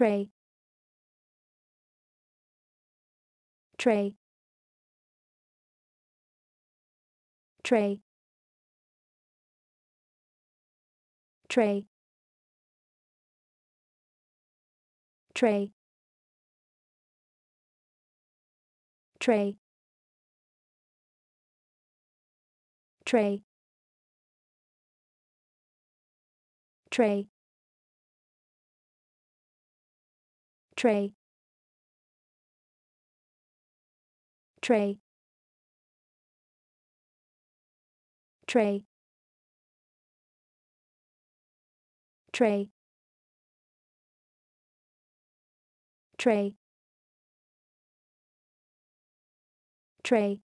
tray tray tray tray tray tray tray tray tray tray tray tray tray tray